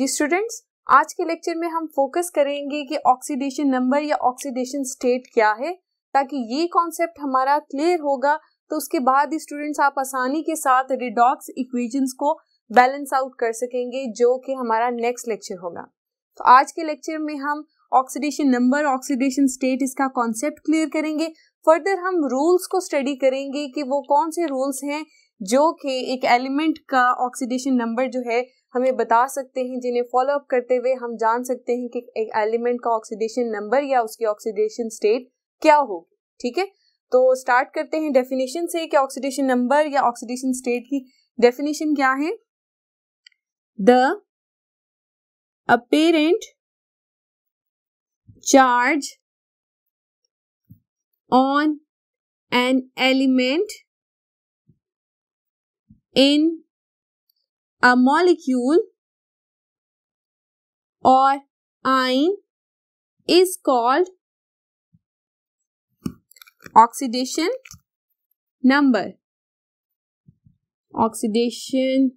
जी students आज के lecture में हम फोकस करेंगे कि ऑक्सीडेशन नंबर या ऑक्सीडेशन स्टेट क्या है ताकि ये कॉन्सेप्ट हमारा क्लियर होगा तो उसके बाद स्टूडेंट्स आप आसानी के साथ रिडॉक्स इक्वेशंस को बैलेंस आउट कर सकेंगे जो कि हमारा नेक्स्ट लेक्चर होगा तो आज के लेक्चर में हम ऑक्सीडेशन नंबर ऑक्सीडेशन स्टेट इसका कॉन्सेप्ट क्लियर करेंगे फर्दर हम रूल्स को स्टडी करेंगे कि वो कौन से रूल्स हैं जो कि एक एलिमेंट का ऑक्सीडेशन नंबर जो है हमें बता सकते हैं जिन्हें फॉलो अप करते हुए हम जान सकते हैं कि एक एलिमेंट का ऑक्सीडेशन नंबर या उसकी ऑक्सीडेशन स्टेट क्या होगी ठीक है तो स्टार्ट करते हैं डेफिनेशन से कि ऑक्सीडेशन नंबर या ऑक्सीडेशन स्टेट की डेफिनेशन क्या है the apparent charge on an element in a molecule और ion is called oxidation number oxidation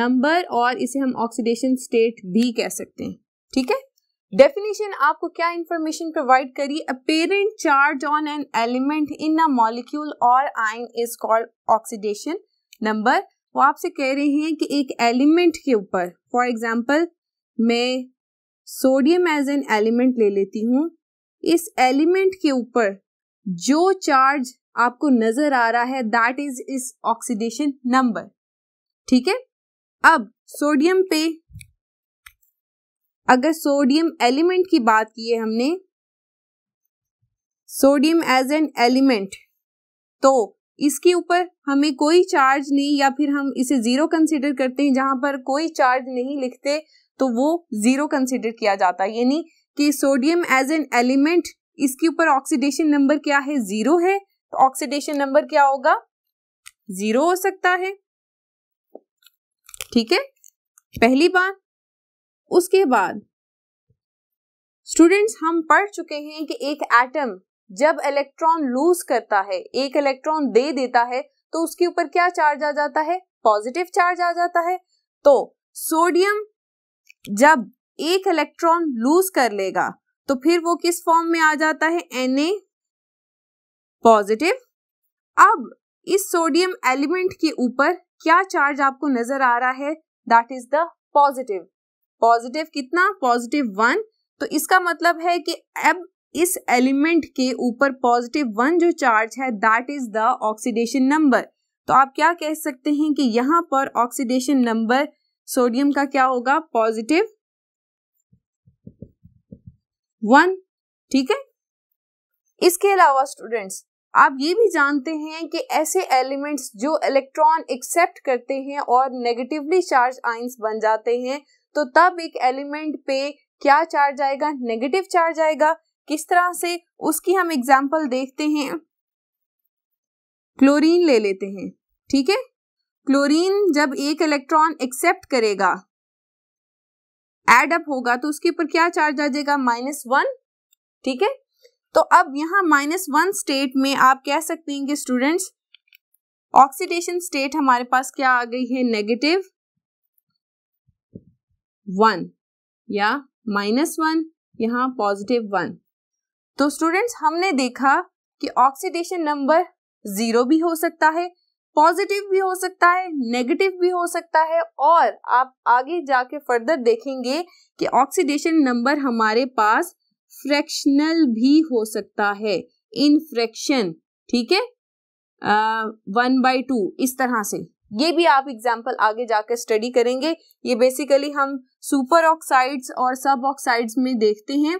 number और इसे हम ऑक्सीडेशन स्टेट भी कह सकते हैं ठीक है डेफिनेशन आपको क्या इंफॉर्मेशन प्रोवाइड करी apparent charge on an element in a molecule और ion is called oxidation number वो आपसे कह रहे हैं कि एक एलिमेंट के ऊपर फॉर एग्जाम्पल मैं सोडियम एज एन एलिमेंट ले लेती हूँ इस एलिमेंट के ऊपर जो चार्ज आपको नजर आ रहा है दैट इज इस ऑक्सीडेशन नंबर ठीक है अब सोडियम पे अगर सोडियम एलिमेंट की बात की है हमने सोडियम एज एन एलिमेंट तो इसके ऊपर हमें कोई चार्ज नहीं या फिर हम इसे ज़ीरो कंसिडर करते हैं जहां पर कोई चार्ज नहीं लिखते तो वो ज़ीरो कंसिडर किया जाता है यानी कि सोडियम एज एन एलिमेंट इसके ऊपर ऑक्सीडेशन नंबर क्या है ज़ीरो है तो ऑक्सीडेशन नंबर क्या होगा ज़ीरो हो सकता है ठीक है पहली बात उसके बाद स्टूडेंट्स हम पढ़ चुके हैं कि एक एटम जब इलेक्ट्रॉन लूज करता है एक इलेक्ट्रॉन दे देता है तो उसके ऊपर क्या चार्ज आ जाता है पॉजिटिव चार्ज आ जाता है तो सोडियम जब एक इलेक्ट्रॉन लूज कर लेगा तो फिर वो किस फॉर्म में आ जाता है एन पॉजिटिव अब इस सोडियम एलिमेंट के ऊपर क्या चार्ज आपको नजर आ रहा है that is the positive positive कितना पॉजिटिव वन तो इसका मतलब है कि अब इस एलिमेंट के ऊपर पॉजिटिव वन जो चार्ज है that is the oxidation number तो आप क्या कह सकते हैं कि यहाँ पर ऑक्सीडेशन नंबर सोडियम का क्या होगा पॉजिटिव वन ठीक है इसके अलावा स्टूडेंट्स आप ये भी जानते हैं कि ऐसे एलिमेंट्स जो इलेक्ट्रॉन एक्सेप्ट करते हैं और नेगेटिवली चार्ज आइंस बन जाते हैं तो तब एक एलिमेंट पे क्या चार्ज आएगा नेगेटिव चार्ज आएगा किस तरह से उसकी हम एग्जाम्पल देखते हैं क्लोरीन ले लेते हैं ठीक है क्लोरीन जब एक इलेक्ट्रॉन एक्सेप्ट करेगा एड अप होगा तो उसके ऊपर क्या चार्ज आ जाएगा माइनस वन ठीक है तो अब यहां माइनस वन स्टेट में आप कह सकते हैं कि स्टूडेंट्स ऑक्सीडेशन स्टेट हमारे पास क्या आ गई है नेगेटिव वन या माइनस वन यहां पॉजिटिव वन तो स्टूडेंट्स हमने देखा कि ऑक्सीडेशन नंबर जीरो भी हो सकता है पॉजिटिव भी हो सकता है नेगेटिव भी हो सकता है और आप आगे जाके फर्दर देखेंगे कि ऑक्सीडेशन नंबर हमारे पास फ्रैक्शनल भी हो सकता है इन फ्रैक्शन ठीक है वन बाई टू इस तरह से ये भी आप एग्जाम्पल आगे जाकर स्टडी करेंगे ये बेसिकली हम सुपर ऑक्साइड्स और सब ऑक्साइड्स में देखते हैं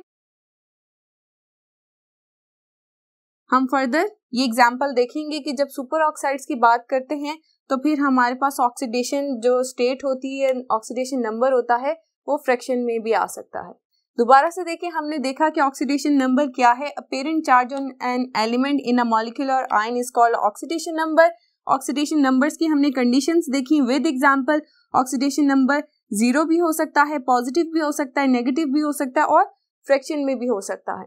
हम फर्दर ये एग्जाम्पल देखेंगे कि जब सुपर ऑक्साइड्स की बात करते हैं तो फिर हमारे पास ऑक्सीडेशन जो स्टेट होती है ऑक्सीडेशन नंबर होता है वो फ्रैक्शन में भी आ सकता है दोबारा से देखें हमने देखा कि ऑक्सीडेशन नंबर क्या है apparent charge on an element in a molecule और ion is called oxidation number oxidation numbers की हमने कंडीशंस देखी with example oxidation number zero भी हो सकता है पॉजिटिव भी हो सकता है नेगेटिव भी हो सकता है और फ्रैक्शन में भी हो सकता है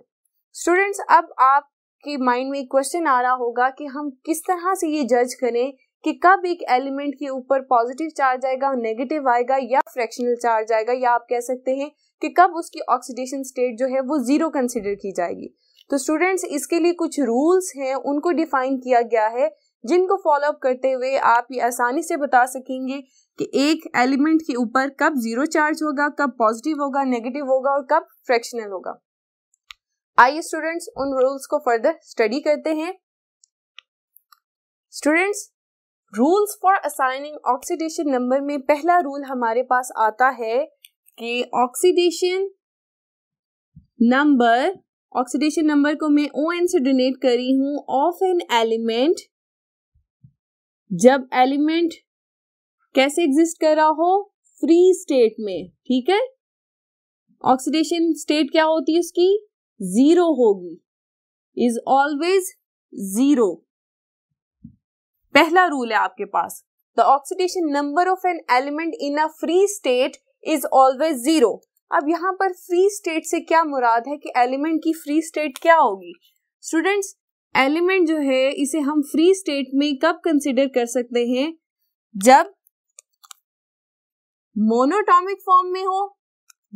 स्टूडेंट्स अब आप आपके माइंड में एक क्वेश्चन आ रहा होगा कि हम किस तरह से ये जज करें कि कब एक एलिमेंट के ऊपर पॉजिटिव चार्ज आएगा नेगेटिव आएगा या फ्रैक्शनल चार्ज आएगा या आप कह सकते हैं कि कब उसकी ऑक्सीडेशन स्टेट जो है वो जीरो कंसिडर की जाएगी तो स्टूडेंट्स इसके लिए कुछ रूल्स हैं उनको डिफाइन किया गया है जिनको फॉलो अप करते हुए आप ये आसानी से बता सकेंगे कि एक एलिमेंट के ऊपर कब जीरो चार्ज होगा कब पॉजिटिव होगा नेगेटिव होगा और कब फ्रैक्शनल होगा आइए स्टूडेंट्स उन रूल्स को फर्दर स्टडी करते हैं students rules for assigning oxidation number में पहला रूल हमारे पास आता है कि ऑक्सीडेशन नंबर ऑक्सीडेशन नंबर को मैं ओ एन से डोनेट करी हूं ऑफ एन एलिमेंट जब एलिमेंट कैसे एग्जिस्ट कर रहा हो फ्री स्टेट में ठीक है ऑक्सीडेशन स्टेट क्या होती है उसकी जीरो होगी इज ऑलवेज जीरो पहला रूल है आपके पास the oxidation number of an element in a free state is always zero अब यहां पर फ्री स्टेट से क्या मुराद है कि एलिमेंट की फ्री स्टेट क्या होगी स्टूडेंट्स एलिमेंट जो है इसे हम फ्री स्टेट में कब कंसिडर कर सकते हैं जब मोनोटॉमिक फॉर्म में हो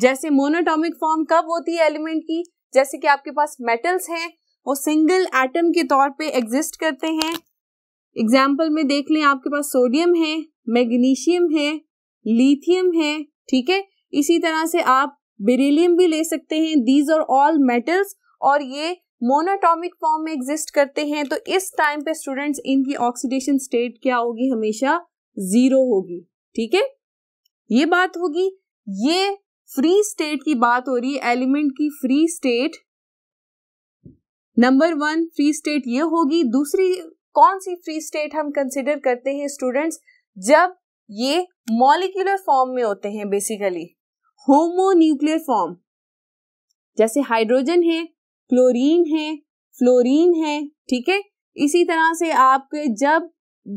जैसे मोनोटॉमिक फॉर्म कब होती है एलिमेंट की जैसे कि आपके पास मेटल्स हैं वो सिंगल एटम के तौर पे एग्जिस्ट करते हैं एग्जाम्पल में देख लें आपके पास सोडियम है मैग्नीशियम है लिथियम है ठीक है इसी तरह से आप बेरिलियम भी ले सकते हैं दीज आर ऑल मेटल्स और ये मोनाटॉमिक फॉर्म में एग्जिस्ट करते हैं तो इस टाइम पे स्टूडेंट्स इनकी ऑक्सीडेशन स्टेट क्या होगी हमेशा जीरो होगी ठीक है ये बात होगी ये फ्री स्टेट की बात हो रही है एलिमेंट की free state number one free state ये होगी दूसरी कौन सी फ्री स्टेट हम कंसिडर करते हैं स्टूडेंट्स जब ये मॉलिक्यूलर फॉर्म में होते हैं बेसिकली होमोन्यूक्लियर फॉर्म जैसे हाइड्रोजन है क्लोरीन है फ्लोरीन है ठीक है इसी तरह से आपके जब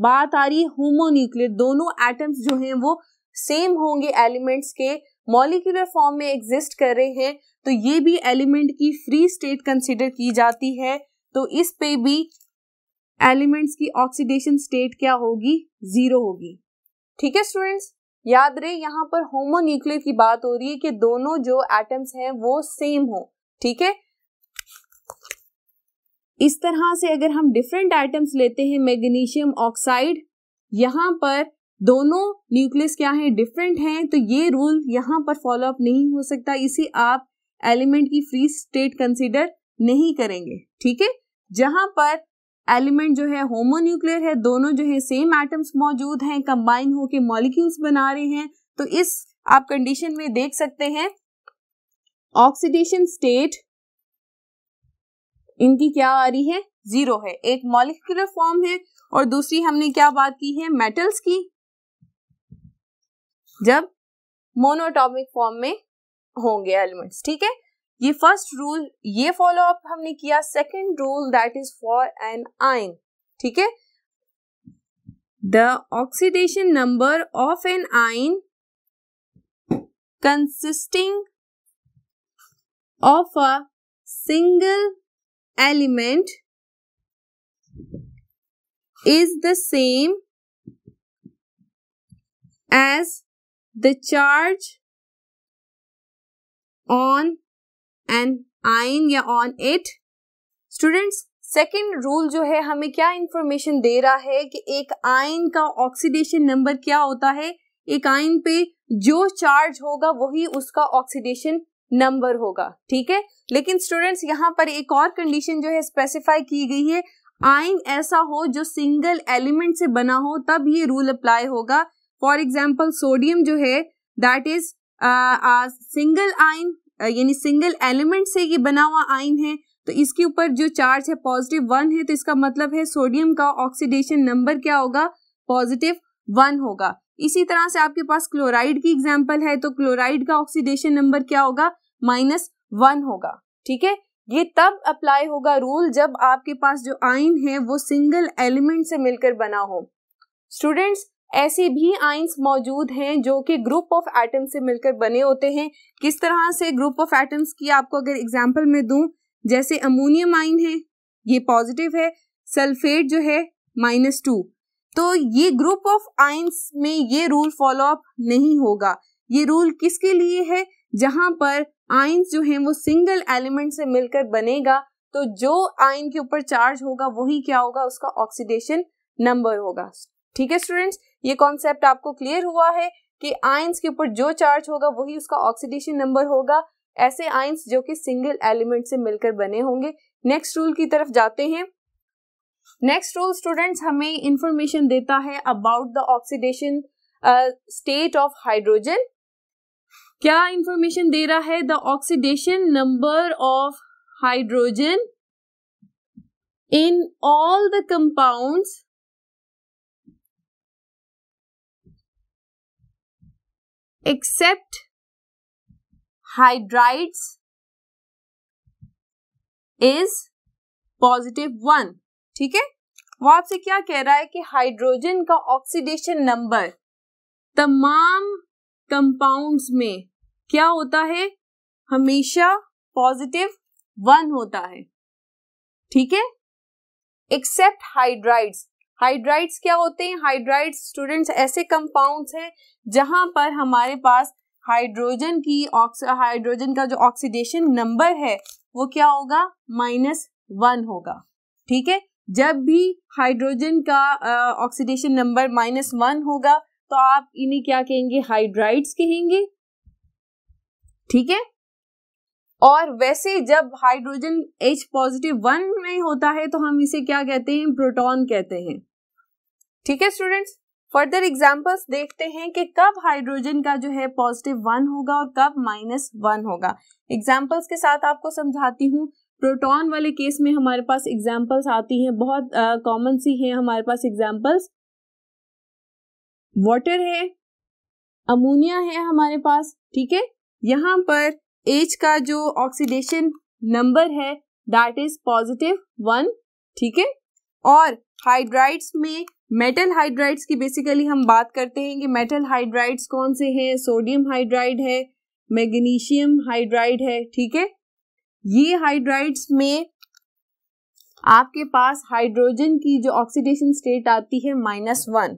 बात आ रही है होमोन्यूक्लियर दोनों एटम्स जो हैं वो सेम होंगे एलिमेंट्स के मॉलिक्यूलर फॉर्म में एग्जिस्ट कर रहे हैं तो ये भी एलिमेंट की फ्री स्टेट कंसिडर की जाती है तो इस पे भी एलिमेंट्स की ऑक्सीडेशन स्टेट क्या होगी जीरो होगी ठीक है स्टूडेंट्स याद रहे यहाँ पर होमोन्यूक्लियर की बात हो रही है कि दोनों जो एटम्स हैं वो सेम हो ठीक है इस तरह से अगर हम डिफरेंट एटम्स लेते हैं मैग्नीशियम ऑक्साइड यहाँ पर दोनों न्यूक्लियस क्या है डिफरेंट हैं तो ये रूल यहाँ पर फॉलो अप नहीं हो सकता इसे आप एलिमेंट की फ्री स्टेट कंसीडर नहीं करेंगे ठीक है जहां पर एलिमेंट जो है होमोन्यूक्लियर है दोनों जो है सेम एटम्स मौजूद हैं कंबाइन होके मॉलिक्यूल्स बना रहे हैं तो इस आप कंडीशन में देख सकते हैं ऑक्सीडेशन स्टेट इनकी क्या आ रही है जीरो है एक मॉलिक्यूलर फॉर्म है और दूसरी हमने क्या बात की है मेटल्स की जब मोनोटॉमिक फॉर्म में होंगे एलिमेंट्स ठीक है ये फर्स्ट रूल ये फॉलो अप हमने किया second rule that is for an ion ठीक है the oxidation number of an ion consisting of a single element is the same as the charge on an ion या on it students second rule जो है हमें क्या information दे रहा है कि एक आइन का ऑक्सीडेशन नंबर क्या होता है एक आइन पे जो चार्ज होगा वही उसका ऑक्सीडेशन नंबर होगा ठीक है लेकिन स्टूडेंट्स यहाँ पर एक और कंडीशन जो है स्पेसिफाई की गई है आइन ऐसा हो जो सिंगल एलिमेंट से बना हो तब ये रूल अप्लाई होगा फॉर एग्जाम्पल सोडियम जो है दैट इज सिंगल आइन यानी सिंगल एलिमेंट से ये बना हुआ आइन है तो इसके ऊपर जो चार्ज है पॉजिटिव वन है तो इसका मतलब है सोडियम का ऑक्सीडेशन नंबर क्या होगा पॉजिटिव वन होगा इसी तरह से आपके पास क्लोराइड की एग्जाम्पल है तो क्लोराइड का ऑक्सीडेशन नंबर क्या होगा माइनस वन होगा ठीक है ये तब अप्लाई होगा रूल जब आपके पास जो आइन है वो सिंगल एलिमेंट से मिलकर बना हो स्टूडेंट्स ऐसे भी आइंस मौजूद हैं जो कि ग्रुप ऑफ एटम से मिलकर बने होते हैं किस तरह से ग्रुप ऑफ एटम्स की आपको अगर एग्जाम्पल में दू जैसे अमोनियम आइन है ये पॉजिटिव है सल्फेट जो है माइनस टू तो ये ग्रुप ऑफ आइंस में ये रूल फॉलो अप नहीं होगा ये रूल किसके लिए है जहां पर आइंस जो है वो सिंगल एलिमेंट से मिलकर बनेगा तो जो आइन के ऊपर चार्ज होगा वही क्या होगा उसका ऑक्सीडेशन नंबर होगा ठीक है स्टूडेंट्स ये कॉन्सेप्ट आपको क्लियर हुआ है कि आइंस के ऊपर जो चार्ज होगा वही उसका ऑक्सीडेशन नंबर होगा ऐसे आइंस जो कि सिंगल एलिमेंट से मिलकर बने होंगे नेक्स्ट रूल की तरफ जाते हैं नेक्स्ट रूल स्टूडेंट्स हमें इंफॉर्मेशन देता है about the oxidation state of hydrogen क्या इंफॉर्मेशन दे रहा है the oxidation number of hydrogen in all the compounds except hydrides is positive one ठीक है वो आपसे क्या कह रहा है कि हाइड्रोजन का ऑक्सीडेशन नंबर तमाम कंपाउंड्स में क्या होता है हमेशा पॉजिटिव वन होता है ठीक है एक्सेप्ट हाइड्राइड्स हाइड्राइड्स क्या होते हैं हाइड्राइड्स स्टूडेंट्स ऐसे कंपाउंड्स हैं जहां पर हमारे पास हाइड्रोजन की हाइड्रोजन का जो ऑक्सीडेशन नंबर है वो क्या होगा माइनस वन होगा ठीक है जब भी हाइड्रोजन का ऑक्सीडेशन नंबर माइनस वन होगा तो आप इन्हें क्या कहेंगे हाइड्राइड्स कहेंगे ठीक है और वैसे जब हाइड्रोजन H पॉजिटिव वन में होता है तो हम इसे क्या कहते हैं प्रोटॉन कहते हैं ठीक है स्टूडेंट्स फर्दर एग्जाम्पल्स देखते हैं कि कब हाइड्रोजन का जो है पॉजिटिव वन होगा और कब माइनस वन होगा एग्जाम्पल्स के साथ आपको समझाती हूँ प्रोटॉन वाले केस में हमारे पास एग्जाम्पल्स आती हैं बहुत कॉमन uh, सी हैं हमारे पास एग्जाम्पल्स वाटर है अमोनिया है हमारे पास ठीक है यहाँ पर एच का जो ऑक्सीडेशन नंबर है दैट इज पॉजिटिव वन ठीक है और हाइड्राइड्स में मेटल हाइड्राइड्स की बेसिकली हम बात करते हैं कि मेटल हाइड्राइड्स कौन से हैं सोडियम हाइड्राइड है मैग्नीशियम हाइड्राइड है ठीक है ये हाइड्राइड्स में आपके पास हाइड्रोजन की जो ऑक्सीडेशन स्टेट आती है माइनस वन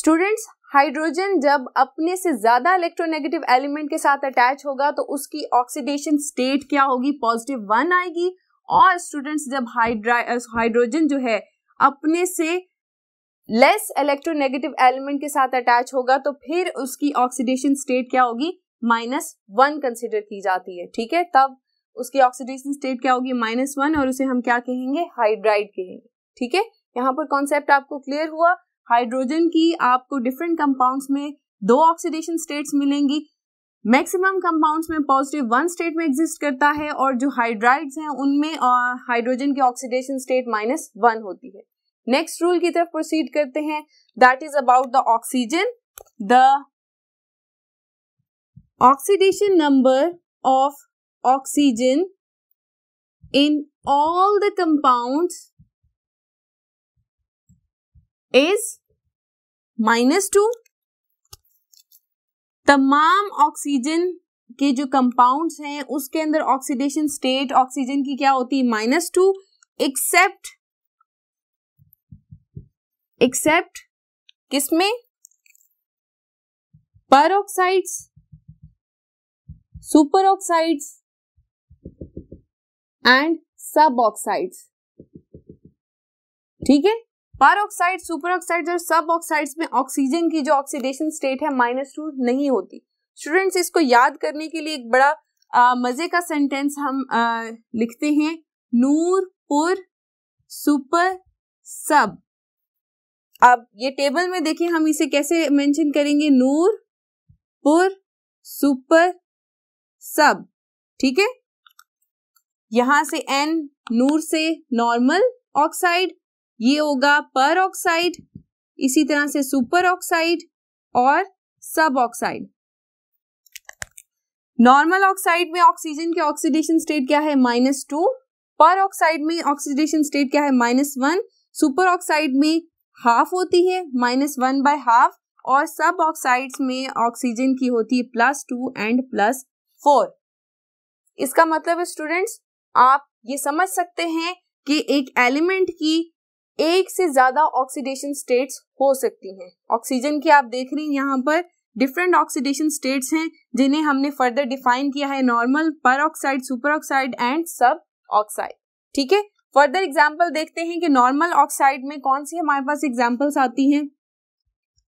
स्टूडेंट्स हाइड्रोजन जब अपने से ज्यादा इलेक्ट्रोनेगेटिव एलिमेंट के साथ अटैच होगा तो उसकी ऑक्सीडेशन स्टेट क्या होगी पॉजिटिव वन आएगी और स्टूडेंट्स जब हाइड्रा हाइड्रोजन जो है अपने से लेस इलेक्ट्रोनेगेटिव एलिमेंट के साथ अटैच होगा तो फिर उसकी ऑक्सीडेशन स्टेट क्या होगी माइनस वन कंसिडर की जाती है ठीक है तब उसकी ऑक्सीडेशन स्टेट क्या होगी माइनस वन और उसे हम क्या कहेंगे हाइड्राइड कहेंगे ठीक है यहाँ पर कॉन्सेप्ट आपको क्लियर हुआ हाइड्रोजन की आपको डिफरेंट कंपाउंड्स में दो ऑक्सीडेशन स्टेट्स मिलेंगी मैक्सिमम कंपाउंड्स में पॉजिटिव वन स्टेट में एग्जिस्ट करता है और जो हाइड्राइड्स हैं उनमें हाइड्रोजन की ऑक्सीडेशन स्टेट माइनस वन होती है नेक्स्ट रूल की तरफ प्रोसीड करते हैं that is about the oxygen the oxidation number of oxygen in all the compound is minus two तमाम ऑक्सीजन के जो कंपाउंड्स हैं उसके अंदर ऑक्सीडेशन स्टेट ऑक्सीजन की क्या होती है माइनस टू एक्सेप्ट एक्सेप्ट किसमें peroxides superoxides and suboxides ठीक है पर ऑक्साइड सुपर ऑक्साइड और सब ऑक्साइड में ऑक्सीजन की जो ऑक्सीडेशन स्टेट है माइनस टू नहीं होती स्टूडेंट्स इसको याद करने के लिए एक बड़ा आ, मजे का सेंटेंस हम आ, लिखते हैं नूरपुर सुपर सब अब ये टेबल में देखें हम इसे कैसे मेंशन करेंगे नूर पुर सुपर सब ठीक है यहां से एन नूर से नॉर्मल ऑक्साइड ये होगा पर ऑक्साइड इसी तरह से सुपर ऑक्साइड और सब ऑक्साइड नॉर्मल ऑक्साइड में ऑक्सीजन के ऑक्सीडेशन स्टेट क्या है माइनस टू पर ऑक्साइड में ऑक्सीडेशन स्टेट क्या है माइनस वन सुपर ऑक्साइड में हाफ होती है माइनस वन बाय हाफ और सब ऑक्साइड्स में ऑक्सीजन की होती है plus two and plus four इसका मतलब स्टूडेंट्स आप ये समझ सकते हैं कि एक एलिमेंट की एक से ज्यादा ऑक्सीडेशन स्टेट्स हो सकती हैं ऑक्सीजन की आप देख रही हैं यहाँ पर डिफरेंट ऑक्सीडेशन स्टेट्स हैं जिन्हें हमने फर्दर डिफाइन किया है normal peroxide superoxide and suboxide ठीक है फर्दर एग्जाम्पल देखते हैं कि नॉर्मल ऑक्साइड में कौन सी हमारे पास एग्जाम्पल्स आती हैं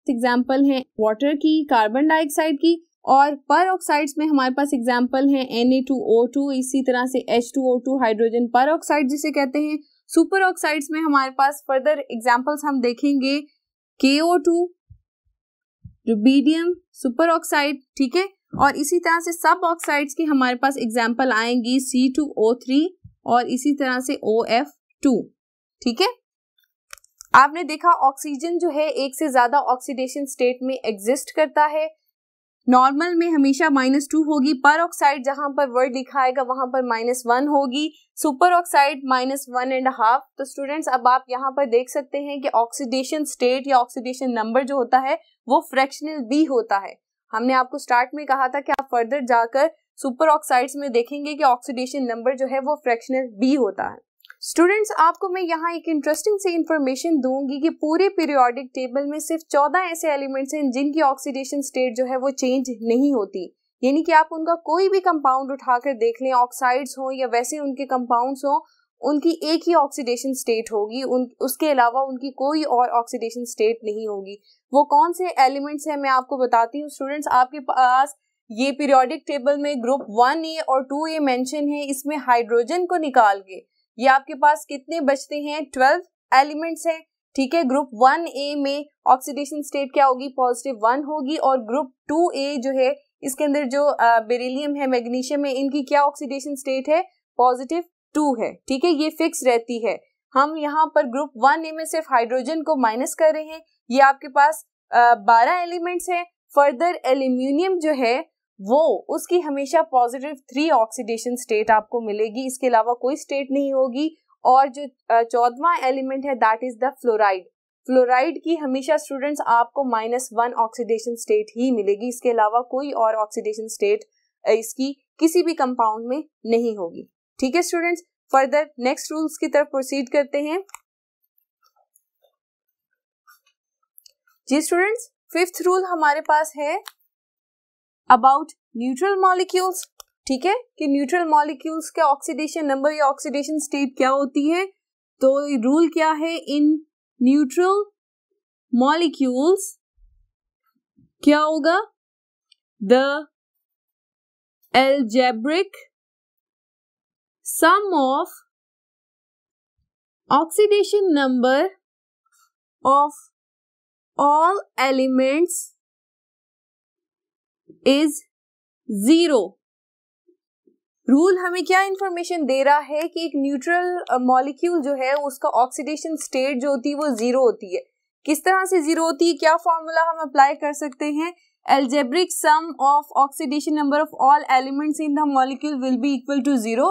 एग्जाम्पल है वाटर की कार्बन डाइऑक्साइड की और पर ऑक्साइड्स में हमारे पास एग्जाम्पल हैं टू इसी तरह से H two O two hydrogen peroxide जिसे कहते हैं सुपर ऑक्साइड्स में हमारे पास फर्दर एग्जाम्पल्स हम देखेंगे के टू रुबीडियम सुपर ऑक्साइड ठीक है और इसी तरह से सब ऑक्साइड्स की हमारे पास एग्जाम्पल आएंगी सी टू ओ थ्री और इसी तरह से ओ एफ टू ठीक है आपने देखा ऑक्सीजन जो है एक से ज्यादा ऑक्सीडेशन स्टेट में एग्जिस्ट करता है नॉर्मल में हमेशा माइनस टू होगी पर ऑक्साइड जहां पर वर्ड लिखाएगा वहां पर माइनस वन होगी superoxide minus one and half तो स्टूडेंट्स अब आप यहाँ पर देख सकते हैं कि ऑक्सीडेशन स्टेट या ऑक्सीडेशन नंबर जो होता है वो फ्रैक्शनल बी होता है हमने आपको स्टार्ट में कहा था कि आप फर्दर जाकर सुपर ऑक्साइड्स में देखेंगे कि ऑक्सीडेशन नंबर जो है वो फ्रैक्शनल बी होता है स्टूडेंट्स आपको मैं यहाँ एक इंटरेस्टिंग सी इन्फॉर्मेशन दूंगी कि पूरे पीरियोडिक टेबल में सिर्फ चौदह ऐसे एलिमेंट्स हैं जिनकी ऑक्सीडेशन स्टेट जो है वो चेंज नहीं होती यानी कि आप उनका कोई भी कंपाउंड उठाकर देख लें ऑक्साइड्स हों या वैसे उनके कंपाउंड्स हों उनकी एक ही ऑक्सीडेशन स्टेट होगी उन उसके अलावा उनकी कोई और ऑक्सीडेशन स्टेट नहीं होगी वो कौन से एलिमेंट्स हैं मैं आपको बताती हूँ स्टूडेंट्स आपके पास ये पीरियोडिक टेबल में ग्रुप वन ए और टू ए मेंशन है इसमें हाइड्रोजन को निकाल के ये आपके पास कितने बचते हैं ट्वेल्व एलिमेंट्स हैं ठीक है ग्रुप वन ए में ऑक्सीडेशन स्टेट क्या होगी पॉजिटिव वन होगी और ग्रुप टू ए जो है इसके अंदर जो बेरिलियम है मैग्नीशियम है इनकी क्या ऑक्सीडेशन स्टेट है पॉजिटिव टू है ठीक है ये फिक्स रहती है हम यहाँ पर ग्रुप वन ए में सिर्फ हाइड्रोजन को माइनस कर रहे हैं ये आपके पास बारह एलिमेंट्स हैं फर्दर एल्यूमिनियम जो है वो उसकी हमेशा पॉजिटिव थ्री ऑक्सीडेशन स्टेट आपको मिलेगी इसके अलावा कोई स्टेट नहीं होगी और जो चौदवा एलिमेंट है that is the fluoride fluoride की हमेशा स्टूडेंट्स आपको माइनस वन ऑक्सीडेशन स्टेट ही मिलेगी इसके अलावा कोई और ऑक्सीडेशन स्टेट इसकी किसी भी कंपाउंड में नहीं होगी ठीक है स्टूडेंट्स फर्दर नेक्स्ट रूल्स की तरफ प्रोसीड करते हैं जी स्टूडेंट्स फिफ्थ रूल हमारे पास है अबाउट न्यूट्रल मॉलिक्यूल्स ठीक है कि न्यूट्रल मॉलिक्यूल्स का ऑक्सीडेशन नंबर या ऑक्सीडेशन स्टेट क्या होती है तो रूल क्या है इन न्यूट्रल मॉलिक्यूल्स क्या होगा the algebraic sum of oxidation number of all elements is zero rule हमें क्या इंफॉर्मेशन दे रहा है कि एक न्यूट्रल मॉलिक्यूल uh, जो है उसका ऑक्सीडेशन स्टेट जो होती है वो जीरो होती है किस तरह से जीरो होती है क्या फॉर्मूला हम अप्लाई कर सकते हैं algebraic sum of oxidation number of all elements in the molecule will be equal to zero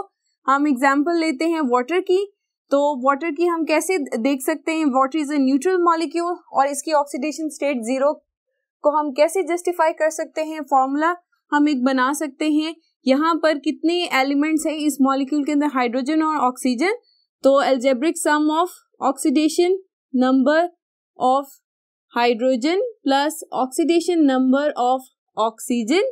हम एग्जाम्पल लेते हैं वाटर की तो वाटर की हम कैसे देख सकते हैं water is a neutral molecule और इसकी ऑक्सीडेशन स्टेट जीरो को हम कैसे जस्टिफाई कर सकते हैं फॉर्मूला हम एक बना सकते हैं यहाँ पर कितने एलिमेंट्स हैं इस मॉलिक्यूल के अंदर हाइड्रोजन और ऑक्सीजन तो algebraic sum of oxidation number of hydrogen plus oxidation number of oxygen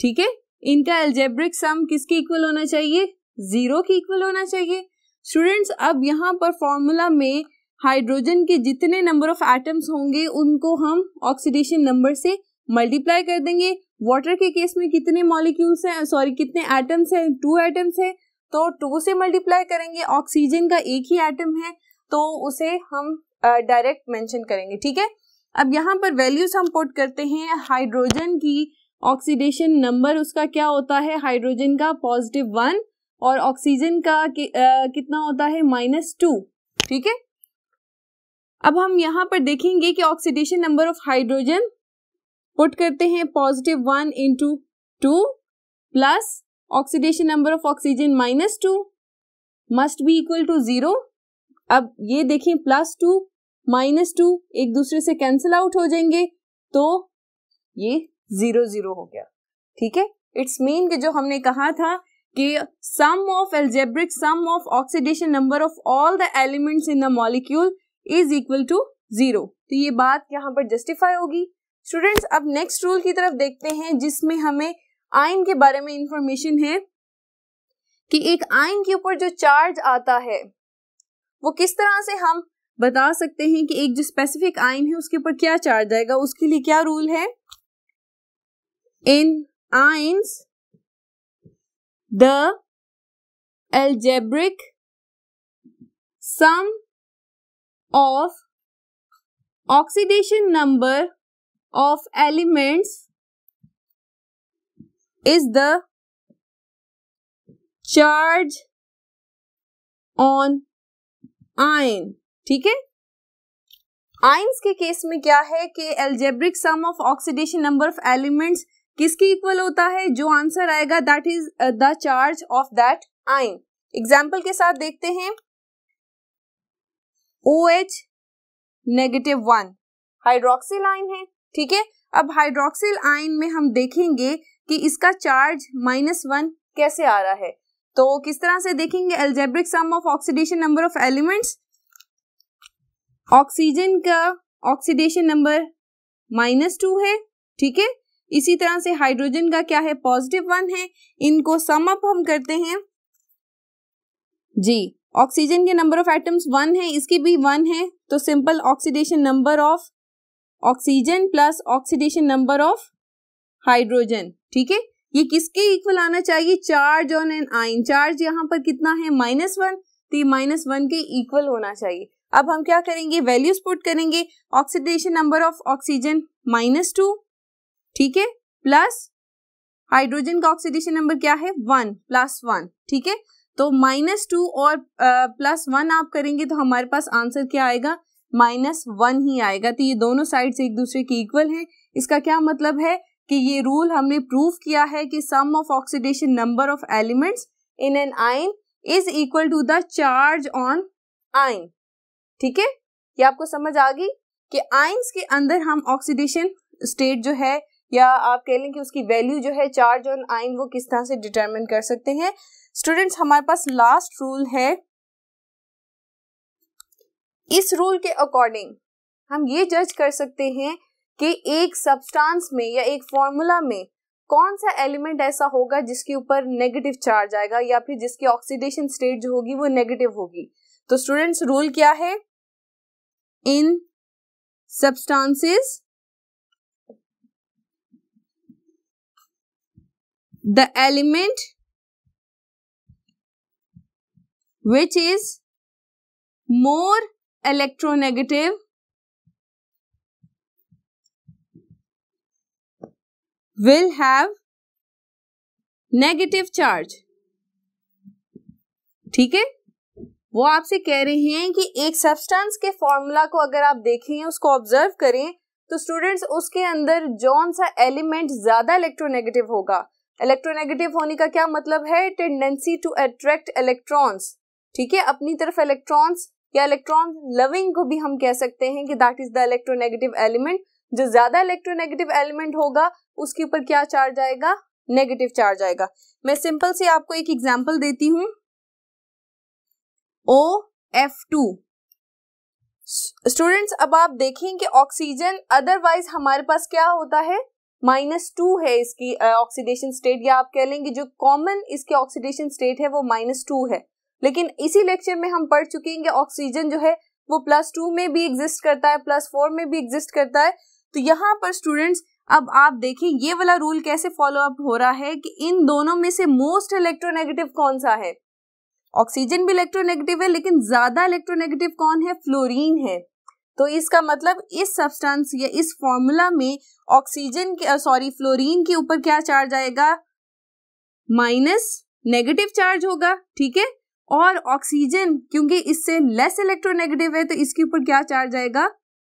ठीक है इनका एल्जेब्रिक सम किसके इक्वल होना चाहिए जीरो के इक्वल होना चाहिए स्टूडेंट्स अब यहाँ पर फॉर्मूला में हाइड्रोजन के जितने नंबर ऑफ एटम्स होंगे उनको हम ऑक्सीडेशन नंबर से मल्टीप्लाई कर देंगे वाटर के केस में कितने मॉलिक्यूल्स हैं सॉरी कितने एटम्स हैं टू एटम्स हैं तो टू से मल्टीप्लाई करेंगे ऑक्सीजन का एक ही एटम है तो उसे हम डायरेक्ट uh, मेंशन करेंगे ठीक है अब यहाँ पर वैल्यूज हम पोट करते हैं हाइड्रोजन की ऑक्सीडेशन नंबर उसका क्या होता है हाइड्रोजन का पॉजिटिव वन और ऑक्सीजन का कि, uh, कितना होता है माइनस टू ठीक है अब हम यहाँ पर देखेंगे कि oxidation number of hydrogen put करते हैं positive one into two plus oxidation number of oxygen minus two must be equal to zero अब ये देखें प्लस टू माइनस टू एक दूसरे से कैंसिल आउट हो जाएंगे तो ये जीरो जीरो हो गया ठीक है इट्स मीन कि जो हमने कहा था कि sum of algebraic sum of oxidation number of all the elements in the molecule is equal to zero तो ये बात यहाँ पर जस्टिफाई होगी स्टूडेंट्स अब नेक्स्ट रूल की तरफ देखते हैं जिसमें हमें आइन के बारे में इंफॉर्मेशन है कि एक आइन के ऊपर जो चार्ज आता है वो किस तरह से हम बता सकते हैं कि एक जो स्पेसिफिक आइन है उसके ऊपर क्या चार्ज आएगा उसके लिए क्या रूल है in ions the algebraic sum of oxidation number of elements is the charge on ion ठीक है आइंस के केस में क्या है कि algebraic sum of oxidation number of elements किसके इक्वल होता है जो आंसर आएगा that is the charge of that ion example के साथ देखते हैं O H negative one hydroxyl ion है ठीक है अब हाइड्रोक्सिल आइन में हम देखेंगे कि इसका चार्ज माइनस वन कैसे आ रहा है तो किस तरह से देखेंगे algebraic sum of oxidation number of elements oxygen का ऑक्सीडेशन नंबर माइनस टू है ठीक है इसी तरह से हाइड्रोजन का क्या है पॉजिटिव वन है इनको सम अप हम करते हैं जी ऑक्सीजन के नंबर ऑफ एटम्स वन है इसके भी वन है तो simple oxidation number of oxygen plus oxidation number of hydrogen ठीक है ये किसके इक्वल आना चाहिए charge on an ion charge यहाँ पर कितना है माइनस वन तो ये माइनस वन के इक्वल होना चाहिए अब हम क्या करेंगे वैल्यूज पुट करेंगे oxidation number of oxygen minus two ठीक है प्लस हाइड्रोजन का ऑक्सीडेशन नंबर क्या है वन प्लस वन ठीक है तो माइनस टू और प्लस uh, वन आप करेंगे तो हमारे पास आंसर क्या आएगा माइनस वन ही आएगा तो ये दोनों साइड एक दूसरे के इक्वल हैं इसका क्या मतलब है कि ये रूल हमने प्रूव किया है कि sum of oxidation number of elements in an ion is equal to the charge on ion ठीक है ये आपको समझ आ गई कि आइंस के अंदर हम ऑक्सीडेशन स्टेट जो है या आप कह लें कि उसकी वैल्यू जो है चार्ज ऑन आइन वो किस तरह से डिटरमिन कर सकते हैं स्टूडेंट्स हमारे पास लास्ट रूल है इस रूल के अकॉर्डिंग हम ये जज कर सकते हैं कि एक सब्सटेंस में या एक फॉर्मूला में कौन सा एलिमेंट ऐसा होगा जिसके ऊपर नेगेटिव चार्ज आएगा या फिर जिसकी ऑक्सीडेशन स्टेट जो होगी वो नेगेटिव होगी तो स्टूडेंट्स रूल क्या है in substances the element which is more electronegative will have negative charge ठीक है वो आपसे कह रहे हैं कि एक सब्सटेंस के फॉर्मूला को अगर आप देखें उसको ऑब्जर्व करें तो स्टूडेंट्स उसके अंदर जौन सा एलिमेंट ज्यादा इलेक्ट्रोनेगेटिव होगा इलेक्ट्रोनेगेटिव होने का क्या मतलब है टेंडेंसी टू अट्रैक्ट इलेक्ट्रॉन्स ठीक है अपनी तरफ इलेक्ट्रॉन्स या इलेक्ट्रॉन लविंग को भी हम कह सकते हैं कि that is the electronegative element जो ज्यादा इलेक्ट्रोनेगेटिव एलिमेंट होगा उसके ऊपर क्या चार्ज आएगा नेगेटिव चार्ज आएगा मैं सिंपल से आपको एक एग्जाम्पल देती हूं ओ एफ टू स्टूडेंट्स अब आप देखें कि ऑक्सीजन अदरवाइज हमारे पास क्या होता है माइनस टू है इसकी ऑक्सीडेशन uh, स्टेट या आप कह लेंगे जो कॉमन इसके ऑक्सीडेशन स्टेट है वो माइनस टू है लेकिन इसी लेक्चर में हम पढ़ चुके हैं कि ऑक्सीजन जो है वो प्लस टू में भी एग्जिस्ट करता है प्लस फोर में भी एग्जिस्ट करता है तो यहाँ पर स्टूडेंट्स अब आप देखें ये वाला रूल कैसे फॉलो अप हो रहा है कि इन दोनों में से मोस्ट इलेक्ट्रोनेगेटिव कौन सा है ऑक्सीजन भी इलेक्ट्रोनेगेटिव है लेकिन ज्यादा इलेक्ट्रोनेगेटिव कौन है फ्लोरीन है तो इसका मतलब इस सब्सटेंस या इस फॉर्मूला में ऑक्सीजन के सॉरी फ्लोरीन के ऊपर क्या चार्ज आएगा माइनस नेगेटिव चार्ज होगा ठीक है और ऑक्सीजन क्योंकि इससे लेस इलेक्ट्रोनेगेटिव है तो इसके ऊपर क्या चार्ज आएगा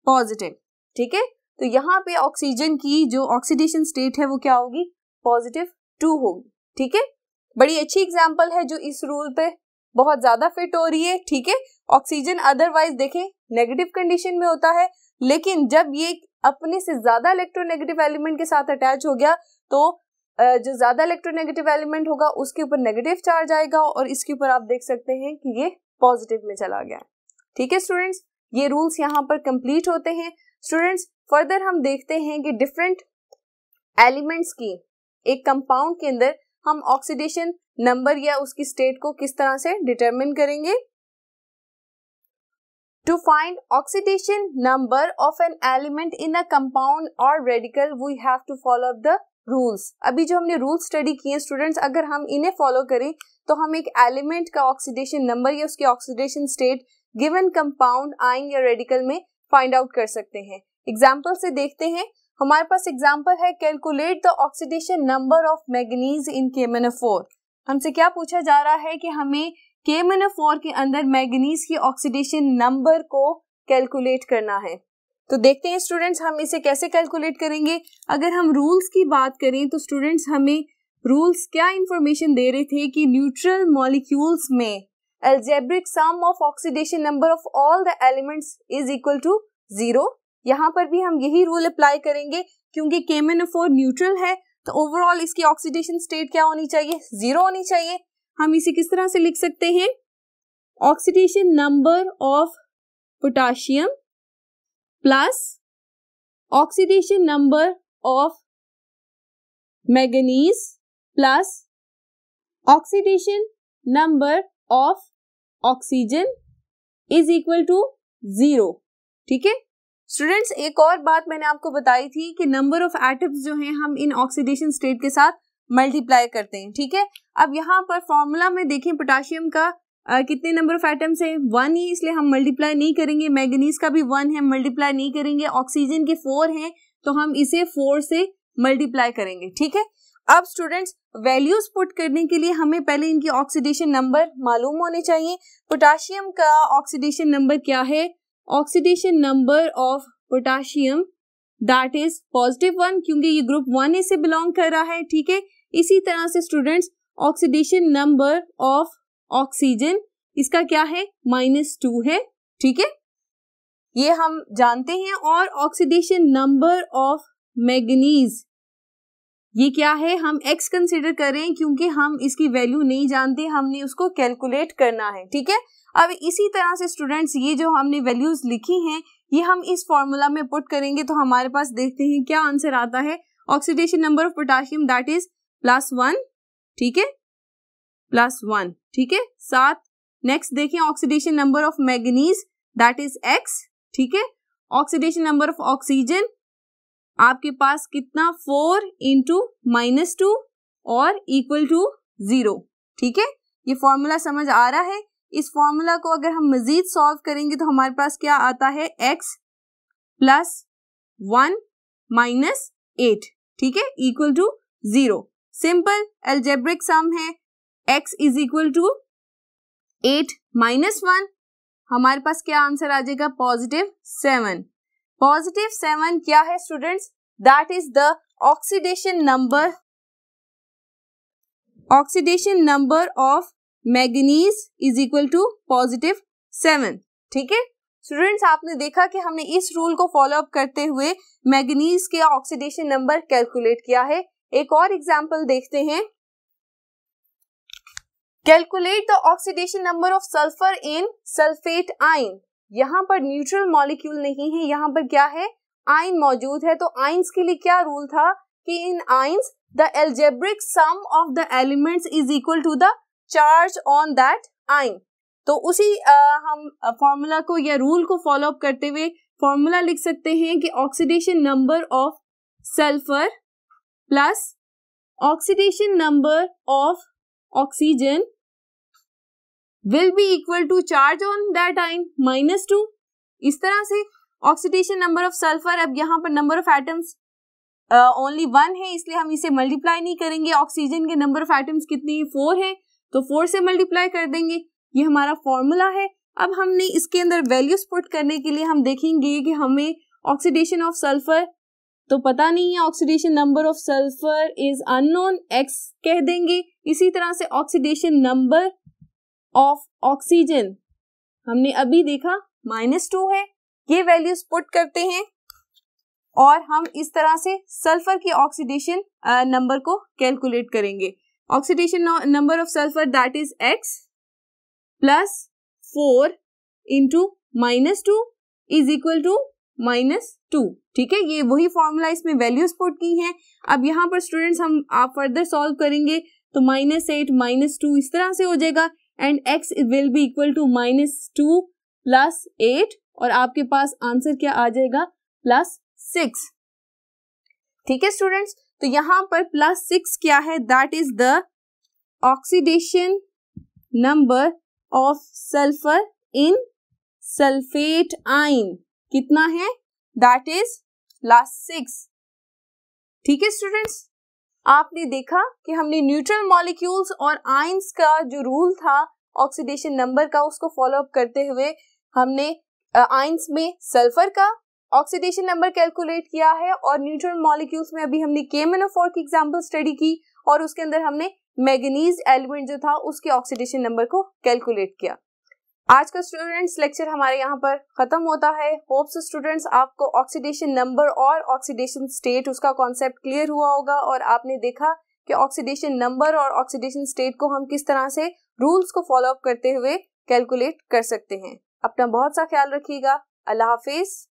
पॉजिटिव ठीक है तो यहाँ पे ऑक्सीजन की जो ऑक्सीडेशन स्टेट है वो क्या होगी पॉजिटिव टू होगी ठीक है बड़ी अच्छी एग्जाम्पल है जो इस रूल पे बहुत ज्यादा फिट हो रही है ठीक है ऑक्सीजन अदरवाइज देखें नेगेटिव कंडीशन में होता है लेकिन जब ये अपने से ज्यादा इलेक्ट्रोनेगेटिव एलिमेंट के साथ अटैच हो गया तो जो ज्यादा इलेक्ट्रोनेगेटिव एलिमेंट होगा उसके ऊपर नेगेटिव चार्ज आएगा और इसके ऊपर आप देख सकते हैं कि ये पॉजिटिव में चला गया ठीक है स्टूडेंट्स ये रूल्स यहाँ पर कंप्लीट होते हैं स्टूडेंट्स फर्दर हम देखते हैं कि डिफरेंट एलिमेंट्स की एक कंपाउंड के अंदर हम ऑक्सीडेशन नंबर या उसकी स्टेट को किस तरह से डिटरमिन करेंगे find oxidation number of an element in a compound और radical we have to follow up the rules अभी जो हमने रूल स्टडी किए स्टूडेंट्स अगर हम इन्हें फॉलो करें तो हम एक एलिमेंट का ऑक्सीडेशन नंबर या उसकी ऑक्सीडेशन स्टेट गिवन कंपाउंड आइन या रेडिकल में फाइंड आउट कर सकते हैं एग्जाम्पल से देखते हैं हमारे पास एग्जाम्पल है calculate the oxidation number of manganese in के हमसे क्या पूछा जा रहा है कि हमें के के अंदर मैगनीज की ऑक्सीडेशन नंबर को कैलकुलेट करना है तो देखते हैं स्टूडेंट्स हम इसे कैसे कैलकुलेट करेंगे अगर हम रूल्स की बात करें तो स्टूडेंट्स हमें रूल्स क्या इंफॉर्मेशन दे रहे थे कि न्यूट्रल मॉलिक्यूल्स में algebraic sum of oxidation number of all the elements is equal to zero यहाँ पर भी हम यही रूल अप्लाई करेंगे क्योंकि फोर न्यूट्रल है तो ओवरऑल इसकी ऑक्सीडेशन स्टेट क्या होनी चाहिए जीरो होनी चाहिए हम इसे किस तरह से लिख सकते हैं oxidation number of potassium plus oxidation number of manganese plus oxidation number of oxygen is equal to zero ठीक है स्टूडेंट्स एक और बात मैंने आपको बताई थी कि नंबर ऑफ एटम्स जो हैं हम इन ऑक्सीडेशन स्टेट के साथ मल्टीप्लाई करते हैं ठीक है अब यहाँ पर फॉर्मूला में देखें पोटाशियम का कितने नंबर ऑफ एटम्स है वन ही इसलिए हम मल्टीप्लाई नहीं करेंगे मैगनीज का भी वन है मल्टीप्लाई नहीं करेंगे ऑक्सीजन के फोर हैं तो हम इसे फोर से मल्टीप्लाई करेंगे ठीक है अब स्टूडेंट्स वैल्यूज पुट करने के लिए हमें पहले इनकी ऑक्सीडेशन नंबर मालूम होने चाहिए पोटाशियम का ऑक्सीडेशन नंबर क्या है oxidation number of potassium that is positive one क्योंकि ये ग्रुप वन ए से बिलोंग कर रहा है ठीक है इसी तरह से students oxidation number of oxygen इसका क्या है माइनस टू है ठीक है ये हम जानते हैं और ऑक्सीडेशन नंबर ऑफ मैगनीज ये क्या है हम x कंसिडर करें क्योंकि हम इसकी वैल्यू नहीं जानते हमने उसको कैलकुलेट करना है ठीक है अब इसी तरह से स्टूडेंट्स ये जो हमने वैल्यूज लिखी हैं ये हम इस फॉर्मूला में पुट करेंगे तो हमारे पास देखते हैं क्या आंसर आता है oxidation number of potassium that is plus one ठीक है प्लस वन ठीक है सात नेक्स्ट देखें oxidation number of manganese that is x ठीक है ऑक्सीडेशन नंबर ऑफ ऑक्सीजन आपके पास कितना फोर इंटू माइनस टू और इक्वल टू जीरो ठीक है ये फॉर्मूला समझ आ रहा है इस फॉर्मूला को अगर हम मजीद सॉल्व करेंगे तो हमारे पास क्या आता है x plus one minus eight ठीक है equal to zero simple algebraic sum है x is equal to eight minus one हमारे पास क्या आंसर आ जाएगा पॉजिटिव सेवन पॉजिटिव सेवन क्या है students that is the oxidation number oxidation number of manganese is equal to positive seven ठीक है students आपने देखा कि हमने इस रूल को फॉलो अप करते हुए मैग्नीज के ऑक्सीडेशन नंबर कैलकुलेट किया है एक और एग्जाम्पल देखते हैं calculate the oxidation number of sulphur in sulphate ion यहाँ पर न्यूट्रल मॉलिक्यूल नहीं है यहाँ पर क्या है आइन मौजूद है तो आइंस के लिए क्या रूल था कि in ions the algebraic sum of the elements is equal to the charge on that ion तो उसी आ, हम फॉर्मूला को या रूल को फॉलो अप करते हुए फॉर्मूला लिख सकते हैं कि oxidation number of sulphur plus oxidation number of oxygen will be equal to charge on that time minus two इस तरह से ऑक्सीडेशन नंबर ऑफ सल्फर अब यहाँ पर number of atoms only one है इसलिए हम इसे मल्टीप्लाई नहीं करेंगे ऑक्सीजन के नंबर ऑफ एटम्स कितने हैं फोर है तो फोर से मल्टीप्लाई कर देंगे ये हमारा फॉर्मूला है अब हमने इसके अंदर वैल्यूज पुट करने के लिए हम देखेंगे कि हमें ऑक्सीडेशन ऑफ सल्फर तो पता नहीं है oxidation number of sulphur is unknown x कह देंगे इसी तरह से ऑक्सीडेशन नंबर ऑफ ऑक्सीजन हमने अभी देखा माइनस टू है ये वैल्यूज पुट करते हैं और हम इस तरह से सल्फर की ऑक्सीडेशन नंबर uh, को कैलकुलेट करेंगे oxidation number of sulphur that is x plus four into minus two is equal to minus two ठीक है ये वही फॉर्मूला इसमें वैल्यूज पुट की हैं अब यहाँ पर स्टूडेंट्स हम आप फर्दर सॉल्व करेंगे तो माइनस एट माइनस टू इस तरह से हो जाएगा and x will be equal to minus two plus eight और आपके पास आंसर क्या आ जाएगा प्लस सिक्स ठीक है स्टूडेंट्स तो यहां पर प्लस सिक्स क्या है that is the oxidation number of sulphur in sulphate ion कितना है दैट इज प्लस सिक्स ठीक है स्टूडेंट्स आपने देखा कि हमने न्यूट्रल मॉलिक्यूल्स और आइंस का जो रूल था ऑक्सीडेशन नंबर का उसको फॉलो अप करते हुए हमने आइंस में सल्फर का ऑक्सीडेशन नंबर कैलकुलेट किया है और न्यूट्रल मॉलिक्यूल्स में अभी हमने केमेनोफोर की एग्जाम्पल स्टडी की और उसके अंदर हमने मैगनीज एलिमेंट जो था उसके ऑक्सीडेशन नंबर को कैलकुलेट किया आज का स्टूडेंट्स लेक्चर हमारे यहाँ पर खत्म होता है होप्स स्टूडेंट्स आपको ऑक्सीडेशन नंबर और ऑक्सीडेशन स्टेट उसका कॉन्सेप्ट क्लियर हुआ होगा और आपने देखा कि ऑक्सीडेशन नंबर और ऑक्सीडेशन स्टेट को हम किस तरह से रूल्स को फॉलो अप करते हुए कैलकुलेट कर सकते हैं अपना बहुत सा ख्याल रखिएगा अल्लाह हाफिज